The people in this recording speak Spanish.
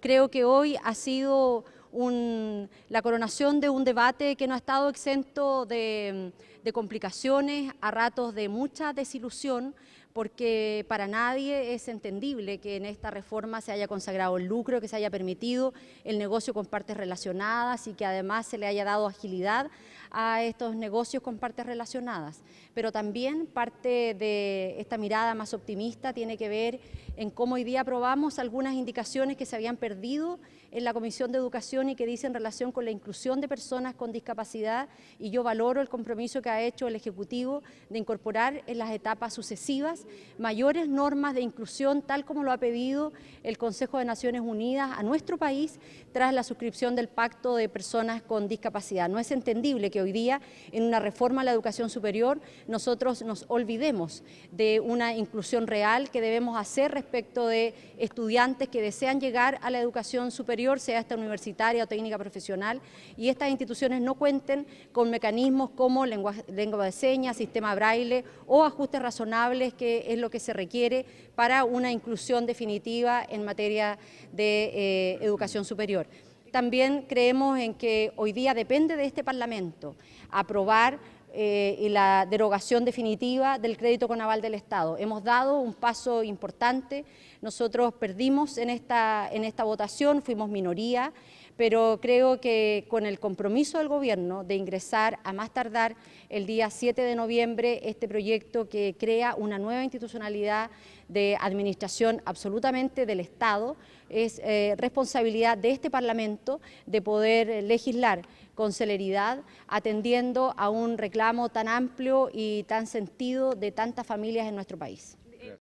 Creo que hoy ha sido la coronación de un debate que no ha estado exento de de complicaciones, a ratos de mucha desilusión, porque para nadie es entendible que en esta reforma se haya consagrado el lucro, que se haya permitido el negocio con partes relacionadas y que además se le haya dado agilidad a estos negocios con partes relacionadas. Pero también parte de esta mirada más optimista tiene que ver en cómo hoy día aprobamos algunas indicaciones que se habían perdido en la Comisión de Educación y que dicen relación con la inclusión de personas con discapacidad y yo valoro el compromiso que ha ha hecho el Ejecutivo de incorporar en las etapas sucesivas mayores normas de inclusión, tal como lo ha pedido el Consejo de Naciones Unidas a nuestro país tras la suscripción del Pacto de Personas con Discapacidad. No es entendible que hoy día en una reforma a la educación superior nosotros nos olvidemos de una inclusión real que debemos hacer respecto de estudiantes que desean llegar a la educación superior, sea esta universitaria o técnica profesional, y estas instituciones no cuenten con mecanismos como lenguaje, lengua de señas, sistema braille o ajustes razonables, que es lo que se requiere para una inclusión definitiva en materia de eh, educación superior. También creemos en que hoy día depende de este Parlamento aprobar eh, y la derogación definitiva del crédito con aval del Estado. Hemos dado un paso importante, nosotros perdimos en esta, en esta votación, fuimos minoría, pero creo que con el compromiso del Gobierno de ingresar a más tardar el día 7 de noviembre este proyecto que crea una nueva institucionalidad de administración absolutamente del Estado, es eh, responsabilidad de este Parlamento de poder legislar con celeridad, atendiendo a un reclamo tan amplio y tan sentido de tantas familias en nuestro país.